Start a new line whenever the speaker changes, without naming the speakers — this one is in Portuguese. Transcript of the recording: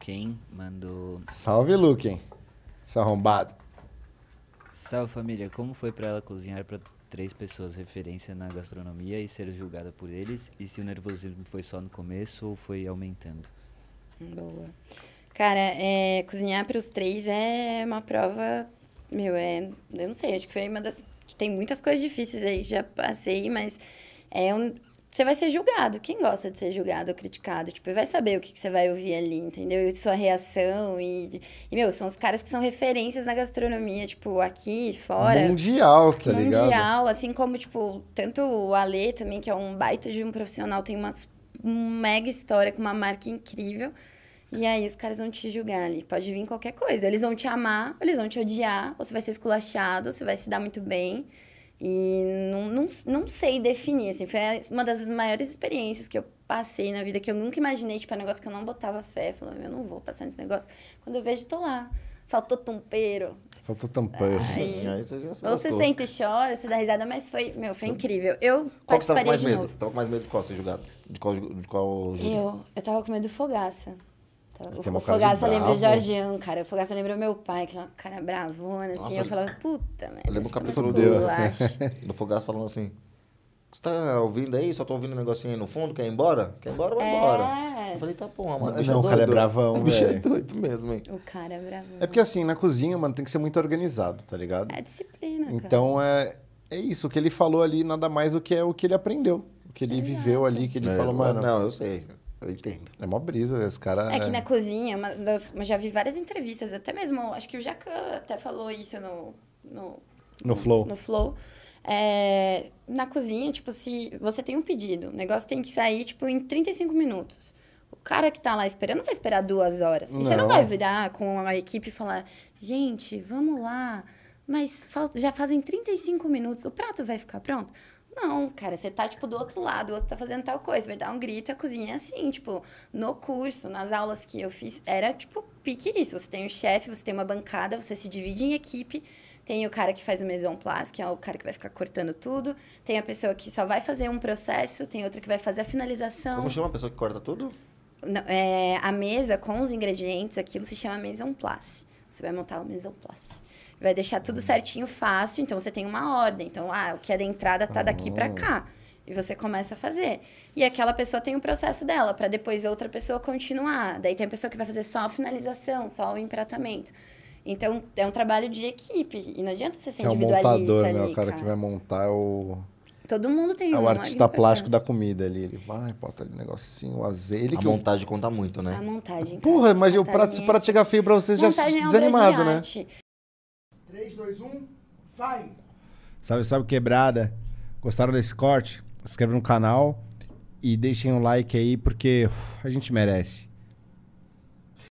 Luquen mandou. Salve, Luquen. Esse arrombado. Salve, família. Como foi para ela cozinhar para três pessoas referência na gastronomia e ser julgada por eles? E se o nervosismo foi só no começo ou foi aumentando? Boa. Cara, é, cozinhar para os três é uma prova. Meu, é. Eu não sei, acho que foi uma das. Tem muitas coisas difíceis aí que já passei, mas é um, você vai ser julgado. Quem gosta de ser julgado ou criticado? Tipo, vai saber o que, que você vai ouvir ali, entendeu? E sua reação. E, e, meu, são os caras que são referências na gastronomia, tipo, aqui, fora. Mundial, tá mundial, ligado? Mundial, assim como, tipo, tanto o Ale também, que é um baita de um profissional, tem uma mega história com uma marca incrível. E aí os caras vão te julgar ali. Pode vir qualquer coisa. Eles vão te amar, eles vão te odiar, ou você vai ser esculachado, ou você vai se dar muito bem. E não, não, não sei definir, assim, foi uma das maiores experiências que eu passei na vida, que eu nunca imaginei, tipo, é um negócio que eu não botava fé, falava, eu não vou passar nesse negócio. Quando eu vejo, tô lá. Faltou tampeiro. Faltou tampeiro. Aí, Aí você já se você sente e chora, você dá risada, mas foi, meu, foi incrível. Eu qual participaria que você tava com mais medo? Novo. Tava com mais medo de qual ser julgado? De qual, de qual julgado? Eu, eu tava com medo do Fogaça. Então, o, o Fogaça lembra o Jorginho, cara. O Fogaça lembra meu pai, que era uma cara bravona, assim. eu falava, puta, merda. Eu lembro o capítulo dele? do Fogaça falando assim, você tá ouvindo aí? Só tô ouvindo um negocinho aí no fundo, quer ir embora? Quer ir embora, vai é. embora. Eu falei, tá porra, mano. Não, é o cara é bravão, velho. O bicho é doido mesmo, hein? O cara é bravão. É porque assim, na cozinha, mano, tem que ser muito organizado, tá ligado? É disciplina, cara. Então é, é isso, o que ele falou ali nada mais do que é o que ele aprendeu. O que ele é viveu ali, que ele é, falou, mano. Não, eu sei. Eu entendo. É mó brisa, esse cara. É, é... que na cozinha, uma das, já vi várias entrevistas, até mesmo, acho que o Jacan até falou isso no. No, no Flow. No Flow. É, na cozinha, tipo, se você tem um pedido, o negócio tem que sair, tipo, em 35 minutos. O cara que tá lá esperando vai esperar duas horas. Não. E você não vai virar com a equipe e falar, gente, vamos lá, mas já fazem 35 minutos, o prato vai ficar pronto? Não, cara, você tá, tipo, do outro lado, o outro tá fazendo tal coisa, vai dar um grito, a cozinha é assim, tipo, no curso, nas aulas que eu fiz, era, tipo, pique isso. Você tem o um chefe, você tem uma bancada, você se divide em equipe, tem o cara que faz o mesão place, que é o cara que vai ficar cortando tudo, tem a pessoa que só vai fazer um processo, tem outra que vai fazer a finalização. Como chama a pessoa que corta tudo? Não, é, a mesa com os ingredientes, aquilo se chama mesa place. Você vai montar o mesa place vai deixar tudo certinho, fácil. Então você tem uma ordem. Então, ah, o que é da entrada tá daqui para tá cá. E você começa a fazer. E aquela pessoa tem o um processo dela, para depois outra pessoa continuar. Daí tem a pessoa que vai fazer só a finalização, só o empratamento. Então, é um trabalho de equipe. E não adianta você ser é individualista. É o montador, né? ali, né? O cara, cara que vai montar é o. Todo mundo tem. É o artista plástico da comida ali. Ele vai, bota ali um negocinho, o azeite. a que montagem eu... conta muito, né? A montagem. Porra, mas o prato, se o prato chegar feio pra vocês, montagem já é desanimado, né? né? 3, 2, 1, vai! Salve, salve, quebrada. Gostaram desse corte? Se inscreve no canal e deixem um like aí, porque uf, a gente merece.